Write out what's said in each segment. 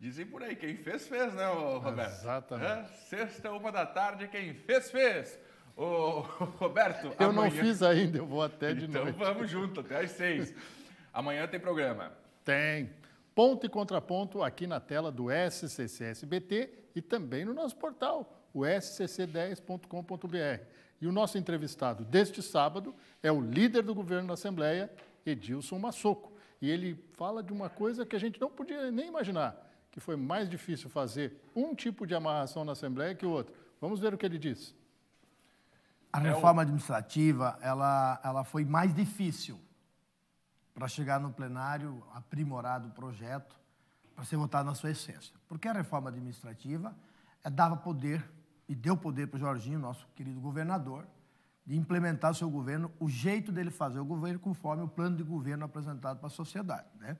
Dizem por aí, quem fez, fez, né, Roberto? Exatamente. É, sexta, uma da tarde, quem fez, fez. Ô, Roberto, Eu amanhã... não fiz ainda, eu vou até de então, noite. Então vamos junto, até às seis. amanhã tem programa. Tem. Ponto e contraponto aqui na tela do SCC-SBT e também no nosso portal, o scc10.com.br. E o nosso entrevistado deste sábado é o líder do governo na Assembleia, Edilson Massoco. E ele fala de uma coisa que a gente não podia nem imaginar que foi mais difícil fazer um tipo de amarração na Assembleia que o outro. Vamos ver o que ele diz. A é reforma administrativa ela, ela foi mais difícil para chegar no plenário, aprimorar o projeto, para ser votado na sua essência. Porque a reforma administrativa é, dava poder e deu poder para o Jorginho, nosso querido governador, de implementar o seu governo, o jeito dele fazer o governo conforme o plano de governo apresentado para a sociedade. Né?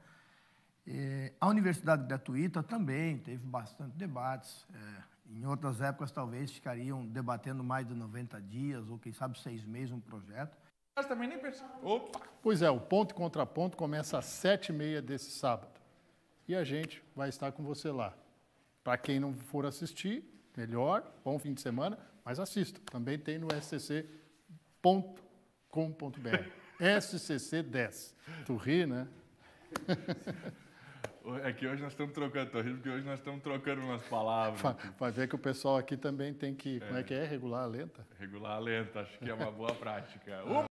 a universidade gratuita também teve bastante debates. É, em outras épocas, talvez ficariam debatendo mais de 90 dias, ou quem sabe seis meses, um projeto. Mas também nem Opa! Pois é, o ponto e contraponto começa às sete e meia desse sábado. E a gente vai estar com você lá. Para quem não for assistir, melhor, bom fim de semana, mas assista. Também tem no scc.com.br. SCC10. Tu ri, né? É que hoje nós estamos trocando, tô rindo porque hoje nós estamos trocando umas palavras. Vai ver que o pessoal aqui também tem que, é. como é que é? Regular a lenta? Regular a lenta, acho que é uma boa prática. Uma